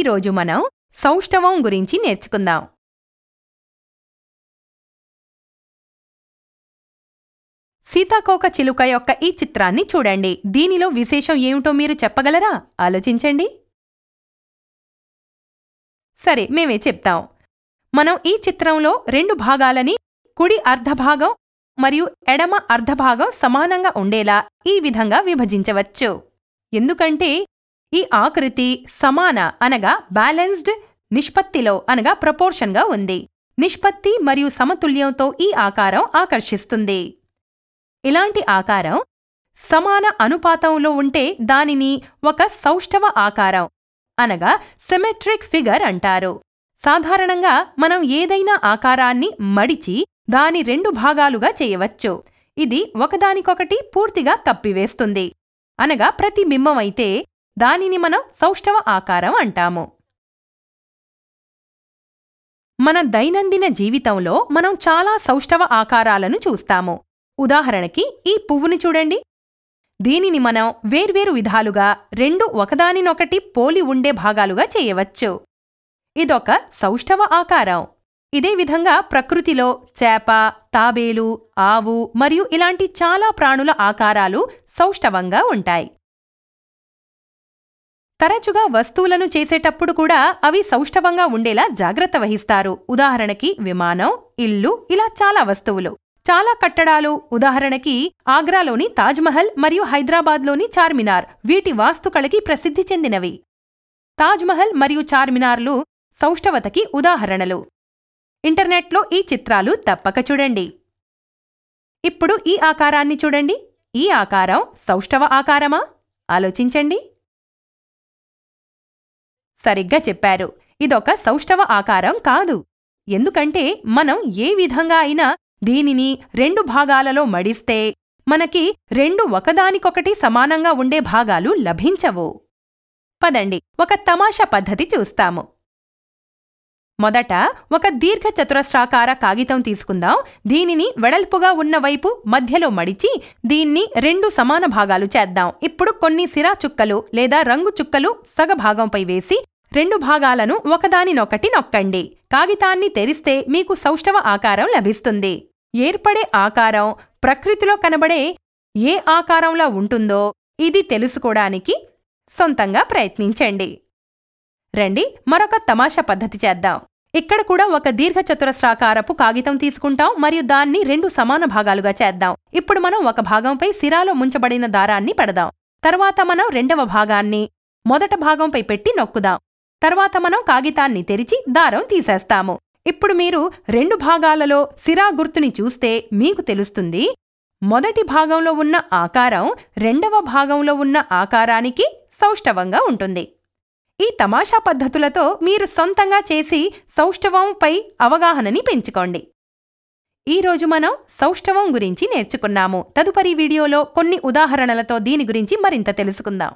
ఈరోజు మనం సౌష్ఠవం గురించి నేర్చుకుందాం సీతాకోక చిలుక యొక్క ఈ చిత్రాన్ని చూడండి దీనిలో విశేషం ఏమిటో మీరు చెప్పగలరా ఆలోచించండి సరే మేమే చెప్తాం మనం ఈ చిత్రంలో రెండు భాగాలని కుడి అర్ధభాగం మరియు ఎడమ అర్ధభాగం సమానంగా ఉండేలా ఈ విధంగా విభజించవచ్చు ఎందుకంటే ఈ ఆకృతి సమాన అనగా బ్యాలెన్స్డ్ నిష్పత్తిలో అనగా ప్రపోర్షన్గా ఉంది నిష్పత్తి మరియు సమతుల్యంతో ఈ ఆకారం ఆకర్షిస్తుంది ఇలాంటి ఆకారం సమాన అనుపాతంలో ఉంటే దానిని ఒక సౌష్ఠవ ఆకారం అనగా సిమెట్రిక్ ఫిగర్ అంటారు సాధారణంగా మనం ఏదైనా ఆకారాన్ని మడిచి దాని రెండు భాగాలుగా చేయవచ్చు ఇది ఒకదానికొకటి పూర్తిగా కప్పివేస్తుంది అనగా ప్రతిబింబమైతే దానిని మనం సౌష్ఠవ ఆకారం అంటాము మన దైనందిన జీవితంలో మనం చాలా సౌష్ఠవ ఆకారాలను చూస్తాము ఉదాహరణకి ఈ పువ్వును చూడండి దీనిని మనం వేర్వేరు విధాలుగా రెండు ఒకదానినొకటి పోలి ఉండే భాగాలుగా చేయవచ్చు ఇదొక సౌష్ఠవ ఆకారం ఇదే విధంగా ప్రకృతిలో చేప తాబేలు ఆవు మరియు ఇలాంటి చాలా ప్రాణుల ఆకారాలు సౌష్ఠవంగా ఉంటాయి తరచుగా వస్తువులను చేసేటప్పుడు కూడా అవి సౌష్ఠవంగా ఉండేలా జాగ్రత్త వహిస్తారు ఉదాహరణకి విమానం ఇల్లు ఇలా చాలా వస్తువులు చాలా కట్టడాలు ఉదాహరణకి ఆగ్రాలోని తాజ్మహల్ మరియు హైదరాబాద్లోని చార్మినార్ వీటి వాస్తుకళకి ప్రసిద్ధి చెందినవి తాజ్మహల్ మరియు చార్మినార్లు సౌష్ఠవతకి ఉదాహరణలు ఇంటర్నెట్లో ఈ చిత్రాలు తప్పక చూడండి ఇప్పుడు ఈ ఆకారాన్ని చూడండి ఈ ఆకారం సౌష్ఠవ ఆకారమా ఆలోచించండి సరిగ్గా చెప్పారు ఇదొక సౌష్ఠవ ఆకారం కాదు ఎందుకంటే మనం ఏ విధంగా అయినా దీనిని రెండు భాగాలలో మడిస్తే మనకి రెండు ఒకదానికొకటి సమానంగా ఉండే భాగాలు లభించవు పదండి ఒక తమాషా పద్ధతి చూస్తాము మొదట ఒక దీర్ఘచతురస్రాకార కాగితం తీసుకుందాం దీనిని వెడల్పుగా ఉన్నవైపు మధ్యలో మడిచి దీన్ని రెండు సమాన భాగాలు చేద్దాం ఇప్పుడు కొన్ని సిరా చుక్కలు లేదా రంగు చుక్కలు సగభాగంపై వేసి రెండు భాగాలను ఒకదానినొకటి నొక్కండి కాగితాన్ని తెరిస్తే మీకు సౌష్ఠవ ఆకారం లభిస్తుంది ఏర్పడే ఆకారం ప్రకృతిలో కనబడే ఏ ఆకారంలా ఉంటుందో ఇది తెలుసుకోవడానికి సొంతంగా ప్రయత్నించండి రండి మరొక తమాషా పద్ధతి చేద్దాం ఇక్కడ కూడా ఒక దీర్ఘచతురస్రాకారపు కాగితం తీసుకుంటాం మరియు దాన్ని రెండు సమాన భాగాలుగా చేద్దాం ఇప్పుడు మనం ఒక భాగంపై సిరాలో ముంచబడిన దారాన్ని పడదాం తర్వాత మనం రెండవ భాగాన్ని మొదట భాగంపై పెట్టి నొక్కుదాం తర్వాత మనం కాగితాన్ని తెరిచి దారం తీసేస్తాము ఇప్పుడు మీరు రెండు భాగాలలో సిరా గుర్తుని చూస్తే మీకు తెలుస్తుంది మొదటి భాగంలో ఉన్న ఆకారం రెండవ భాగంలో ఉన్న ఆకారానికి సౌష్ఠవంగా ఉంటుంది ఈ తమాషా పద్ధతులతో మీరు సొంతంగా చేసి సౌష్ఠవంపై అవగాహనని పెంచుకోండి ఈరోజు మనం సౌష్ఠవం గురించి నేర్చుకున్నాము తదుపరి వీడియోలో కొన్ని ఉదాహరణలతో దీని గురించి మరింత తెలుసుకుందాం